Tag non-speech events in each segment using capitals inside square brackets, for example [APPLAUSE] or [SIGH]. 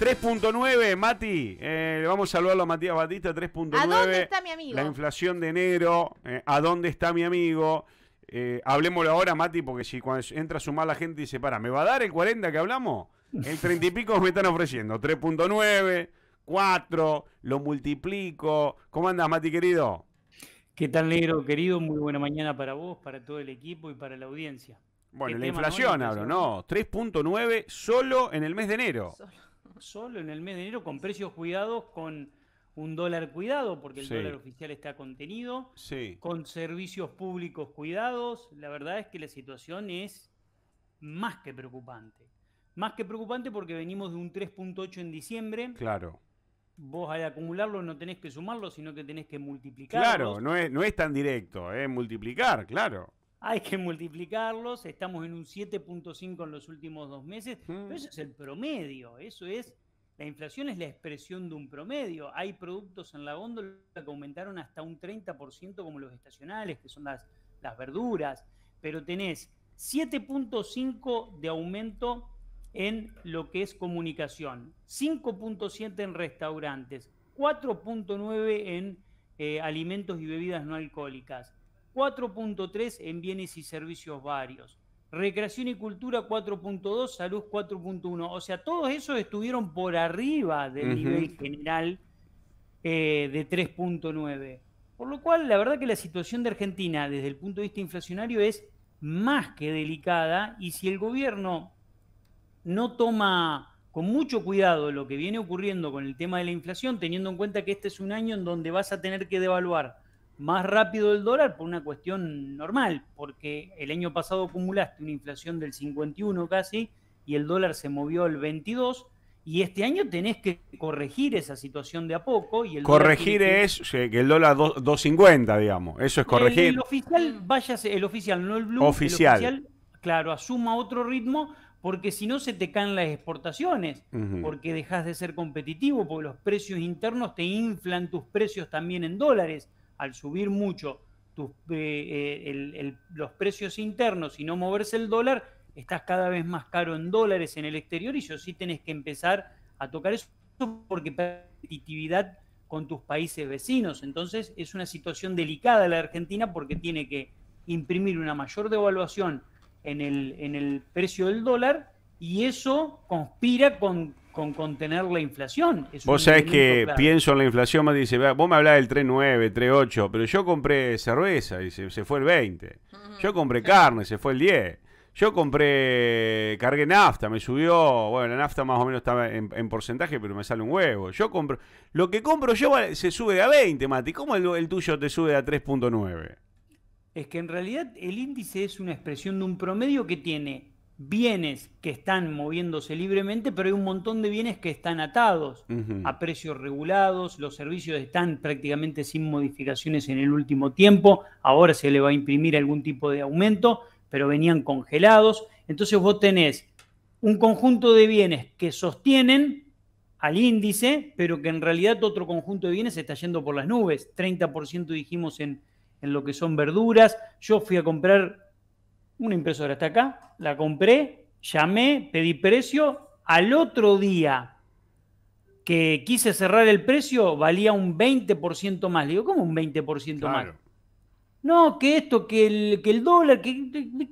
3.9, Mati. Eh, le vamos a saludarlo a Matías Batista. 3.9. ¿A dónde está mi amigo? La inflación de enero. Eh, ¿A dónde está mi amigo? Eh, hablemoslo ahora, Mati, porque si cuando entra a sumar la gente y dice, para, ¿me va a dar el 40 que hablamos? El 30 y pico me están ofreciendo. 3.9, 4, lo multiplico. ¿Cómo andas, Mati, querido? ¿Qué tal, negro, querido? Muy buena mañana para vos, para todo el equipo y para la audiencia. Bueno, la inflación, hablo, ¿no? 3.9 solo en el mes de enero. Solo solo en el mes de enero con precios cuidados, con un dólar cuidado, porque el dólar oficial está contenido, con servicios públicos cuidados. La verdad es que la situación es más que preocupante. Más que preocupante porque venimos de un 3.8 en diciembre. Claro. Vos al acumularlo no tenés que sumarlo, sino que tenés que multiplicarlo. Claro, no es, tan directo, es eh, multiplicar, claro hay que multiplicarlos, estamos en un 7.5 en los últimos dos meses, mm. pero eso es el promedio, eso es, la inflación es la expresión de un promedio. Hay productos en la góndola que aumentaron hasta un 30% como los estacionales, que son las, las verduras, pero tenés 7.5 de aumento en lo que es comunicación, 5.7 en restaurantes, 4.9 en eh, alimentos y bebidas no alcohólicas. 4.3 en bienes y servicios varios. Recreación y cultura 4.2, salud 4.1. O sea, todos esos estuvieron por arriba del nivel general eh, de 3.9. Por lo cual, la verdad que la situación de Argentina desde el punto de vista inflacionario es más que delicada y si el gobierno no toma con mucho cuidado lo que viene ocurriendo con el tema de la inflación, teniendo en cuenta que este es un año en donde vas a tener que devaluar más rápido el dólar por una cuestión normal, porque el año pasado acumulaste una inflación del 51 casi y el dólar se movió al 22 y este año tenés que corregir esa situación de a poco. Y el corregir es que... el dólar 2.50, digamos, eso es corregir. El, el oficial, mm. el oficial, no el blue. Oficial. claro, asuma otro ritmo porque si no se te caen las exportaciones, porque dejas de ser competitivo, porque los precios internos te inflan tus precios también en dólares al subir mucho tus, eh, eh, los precios internos y no moverse el dólar, estás cada vez más caro en dólares en el exterior y yo sí tenés que empezar a tocar eso porque competitividad con tus países vecinos. Entonces es una situación delicada la Argentina porque tiene que imprimir una mayor devaluación en en el precio del dólar y eso conspira con con contener la inflación. vos sabés que pienso en la inflación, me dice, vos me hablás del 3,9, 3,8, pero yo compré cerveza, y se fue el 20. Yo compré carne, se fue el 10. Yo compré, cargué nafta, me subió, bueno, la nafta más o menos estaba en, porcentaje, pero me sale un huevo. Yo compro, lo que compro yo se sube a 20, Mati. ¿Cómo el, el tuyo te sube a 3.9? Es que en realidad el índice es una expresión de un promedio que tiene bienes que están moviéndose libremente, pero hay un montón de bienes que están atados a precios regulados, los servicios están prácticamente sin modificaciones en el último tiempo, ahora se le va a imprimir algún tipo de aumento, pero venían congelados, entonces vos tenés un conjunto de bienes que sostienen al índice, pero que en realidad otro conjunto de bienes está yendo por las nubes, 30% dijimos en, en lo que son verduras, yo fui a comprar una impresora está acá, la compré, llamé, pedí precio, al otro día que quise cerrar el precio valía un 20% más. Le digo, ¿cómo un 20% claro. más? No, que esto, que el, que el dólar, que,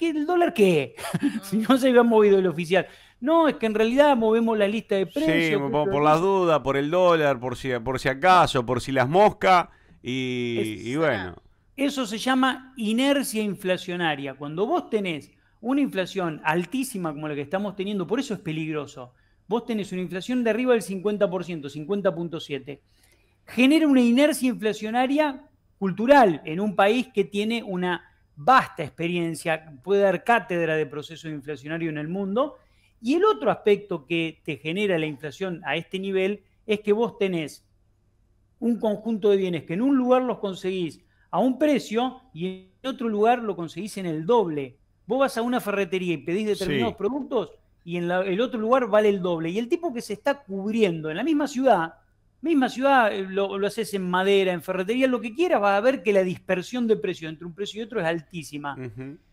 el dólar qué, [LAUGHS] si no se había movido el oficial. No, es que en realidad movemos la lista de precios. Sí, por, por las dudas, por el dólar, por si, por si acaso, por si las moscas y, y bueno. Eso se llama inercia inflacionaria. Cuando vos tenés una inflación altísima como la que estamos teniendo, por eso es peligroso. Vos tenés una inflación de arriba del 50%, 50.7. Genera una inercia inflacionaria cultural en un país que tiene una vasta experiencia, puede dar cátedra de proceso inflacionario en el mundo. Y el otro aspecto que te genera la inflación a este nivel es que vos tenés un conjunto de bienes que en un lugar los conseguís a un precio y en otro lugar lo conseguís en el doble. Vos vas a una ferretería y pedís determinados productos y en el otro lugar vale el doble. Y el tipo que se está cubriendo en la misma ciudad, misma ciudad, eh, lo, lo haces en madera, en ferretería, lo que quiera va a ver que la dispersión de precio entre un precio y otro es altísima.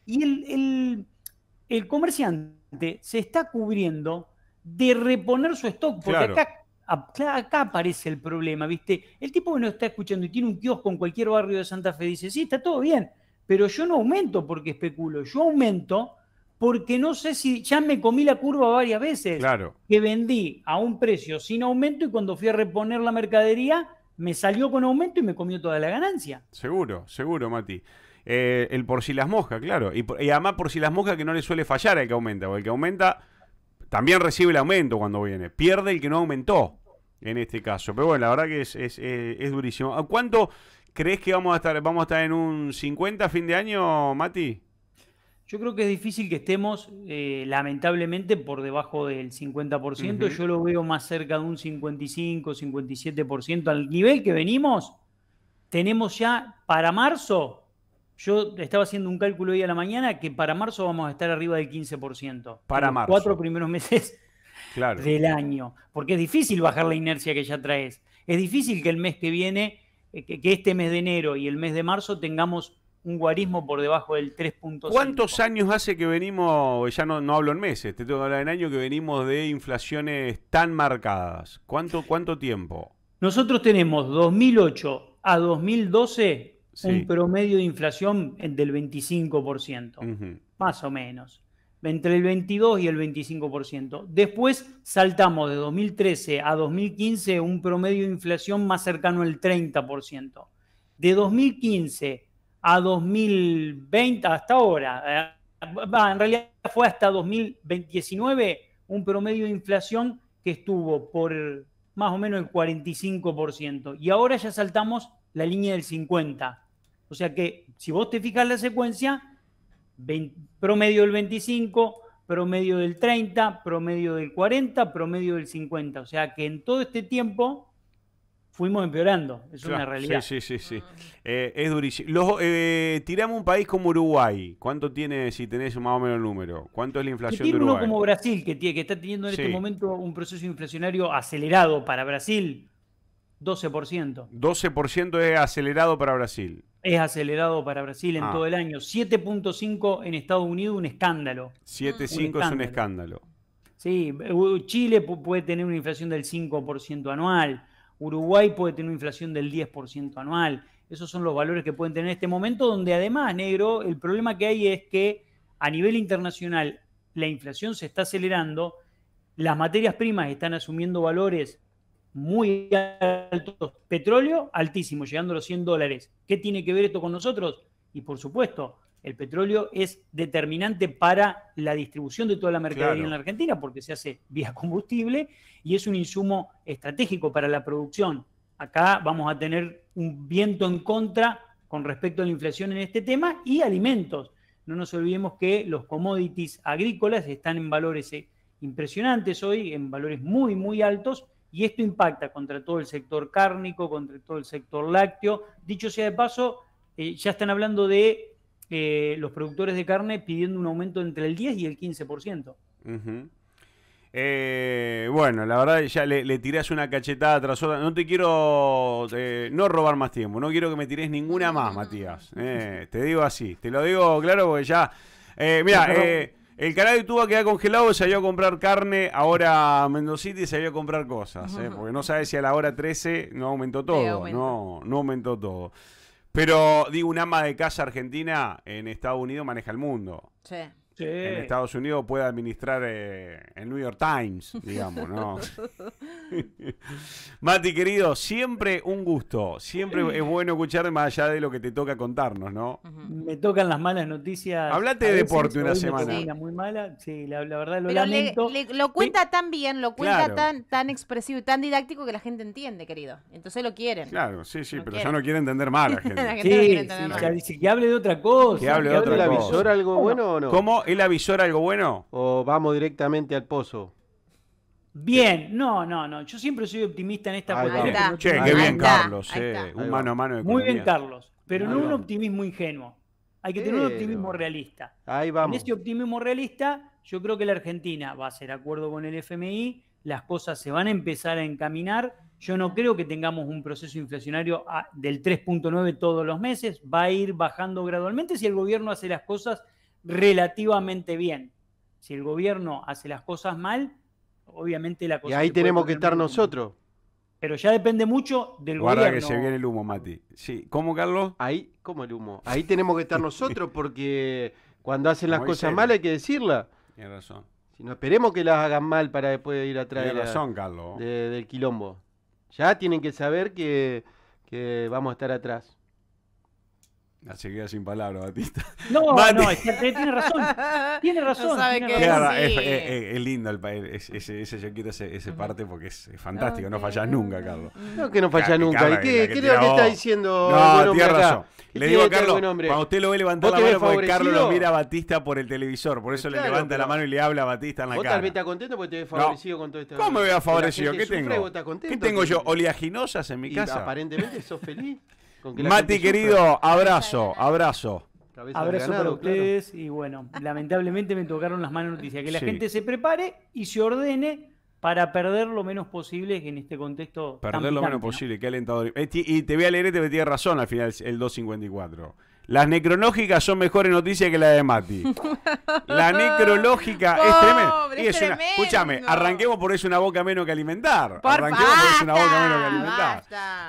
Y el, comerciante se está cubriendo de reponer su stock, porque acá acá aparece el problema, ¿viste? El tipo que nos está escuchando y tiene un kiosco en cualquier barrio de Santa Fe dice, sí, está todo bien, pero yo no aumento porque especulo, yo aumento porque no sé si ya me comí la curva varias veces. Claro. Que vendí a un precio sin aumento y cuando fui a reponer la mercadería me salió con aumento y me comió toda la ganancia. Seguro, seguro, Mati. Eh, el por si las moscas, claro. Y, además por si las moscas que no le suele fallar al que aumenta, o el que aumenta también recibe el aumento cuando viene. Pierde el que no aumentó en este caso. Pero bueno, la verdad que es, durísimo. ¿A cuánto crees que vamos a estar? ¿Vamos a estar en un 50 fin de año, Mati? Yo creo que es difícil que estemos, eh, lamentablemente, por debajo del 50%. Yo lo veo más cerca de un 55, 57%. Al nivel que venimos, tenemos ya para marzo yo estaba haciendo un cálculo hoy a la mañana que para marzo vamos a estar arriba del 15%. Para los marzo. Cuatro primeros meses [LAUGHS] del año. Porque es difícil bajar la inercia que ya traes. Es difícil que el mes que viene, eh, que, este mes de enero y el mes de marzo tengamos un guarismo por debajo del 3.5. ¿Cuántos años hace que venimos, ya no, hablo en meses, te tengo que hablar en años, que venimos de inflaciones tan marcadas? ¿Cuánto, cuánto tiempo? Nosotros tenemos 2008 a 2012 un promedio de inflación del 25%, más o menos, entre el 22 y el 25%. Después saltamos de 2013 a 2015 un promedio de inflación más cercano al 30%. De 2015 a 2020, hasta ahora, eh, en realidad fue hasta 2019 un promedio de inflación que estuvo por más o menos el 45%. Y ahora ya saltamos la línea del 50. O sea que si vos te fijas la secuencia, promedio del 25, promedio del 30, promedio del 40, promedio del 50. O sea que en todo este tiempo fuimos empeorando. Es una realidad. Sí, sí, sí. Eh, es durísimo. Los, eh, tiramos un país como Uruguay. ¿Cuánto tiene, si tenés más o menos el número? ¿Cuánto es la inflación de Uruguay? uno como Brasil, que, tiene, que está teniendo en este momento un proceso inflacionario acelerado para Brasil. 12%. 12% es acelerado para Brasil. Es acelerado para Brasil en ah. todo el año. 7.5 en Estados Unidos, un escándalo. 7.5 es un escándalo. Sí, Chile puede tener una inflación del 5% anual. Uruguay puede tener una inflación del 10% anual. Esos son los valores que pueden tener en este momento, donde además, negro, el problema que hay es que a nivel internacional la inflación se está acelerando, las materias primas están asumiendo valores muy altos, petróleo altísimo, llegando a los 100 dólares. ¿Qué tiene que ver esto con nosotros? Y por supuesto, el petróleo es determinante para la distribución de toda la mercadería en la Argentina, porque se hace vía combustible y es un insumo estratégico para la producción. Acá vamos a tener un viento en contra con respecto a la inflación en este tema y alimentos. No nos olvidemos que los commodities agrícolas están en valores eh, impresionantes hoy, en valores muy, muy altos, y esto impacta contra todo el sector cárnico, contra todo el sector lácteo. Dicho sea de paso, eh, ya están hablando de eh, los productores de carne pidiendo un aumento entre el 10 y el 15%. Eh, bueno, la verdad ya le, le, tirás una cachetada tras otra. No te quiero no robar más tiempo, no quiero que me tires ninguna más, Matías. te digo así, te lo digo claro porque ya... mira, el canal de YouTube quedado congelado, se ido a comprar carne, ahora a y se ido a comprar cosas, ¿eh? porque no sabe si a la hora 13 no aumentó todo, no, no aumentó todo. Pero digo, un ama de casa argentina en Estados Unidos maneja el mundo. Sí en Estados Unidos puede administrar eh, el New York Times, digamos, ¿no? [LAUGHS] Mati, querido, siempre un gusto. Siempre es bueno escuchar más allá de lo que te toca contarnos, ¿no? Me tocan las malas noticias. Hablate de deporte una semana. Sí. Muy mala, sí, la, verdad lo lamento. lo cuenta tan bien, lo cuenta tan, tan expresivo y tan didáctico que la gente entiende, querido. Entonces lo quieren. Claro, sí, sí, pero ya no quiere entender mal la [LAUGHS] la gente sí, no dice que hable de otra cosa. Que hable de otra cosa. visora algo bueno o no? la visora algo bueno? ¿O vamos directamente al pozo? Bien, no, no, no. Yo siempre soy optimista en esta cuestión. Che, qué bien, Carlos. Eh. Un mano a mano de Muy bien, Carlos. Pero no un optimismo ingenuo. Hay que tener un optimismo realista. Ahí vamos. En ese optimismo realista, yo creo que la Argentina va a hacer acuerdo con el FMI, las cosas se van a empezar a encaminar. Yo no creo que tengamos un proceso inflacionario ah, del 3.9 todos los meses, va a ir bajando gradualmente si el gobierno hace las cosas relativamente bien. Si el gobierno hace las cosas mal, obviamente la cosa. Y ahí tenemos que estar nosotros. Pero ya depende mucho del gobierno. Guarda que se viene el humo, Mati. Sí. ¿Cómo, Carlos? Ahí, ¿cómo el humo? Ahí tenemos que estar nosotros [LAUGHS] porque cuando hacen las cosas mal hay que decirla. Tienes razón. Si no esperemos que las hagan mal para después ir atrás razón, Carlos. del quilombo. Ya tienen que saber que, que vamos a estar atrás. La queda sin palabras, Batista. [LAUGHS] No, no, es que tiene razón. Tiene [LAUGHS] razón. que Es, lindo el país. Ese, ese, yo quiero ese, ese parte porque es, fantástico. No fallas nunca, Carlos. No, que no falla nunca. ¿Y qué, que, que está diciendo? No, tiene razón. Le digo a Carlos, cuando usted lo ve levantar la mano, porque Carlos lo mira a Batista por el televisor. Por eso le levanta la mano y le habla a Batista en la cara. Vos tal vez estás contento porque te ves favorecido con todo esto. ¿Cómo me veo favorecido? ¿Qué tengo? ¿Qué tengo yo? ¿Oleaginosas en mi casa? Aparentemente sos feliz. Mati, querido, abrazo, abrazo. Abrazo para ustedes y bueno, lamentablemente me tocaron las malas noticias. Que la gente se prepare y se ordene para perder lo menos posible en este contexto. Perder lo menos posible, qué alentador. Eh, y te voy a leer te este razón al final, el 254. Las necrológicas son mejores noticias que la de Mati. [LAUGHS] La necrológica es tremenda. escúchame, arranquemos por eso una boca menos que alimentar. por eso boca menos que alimentar.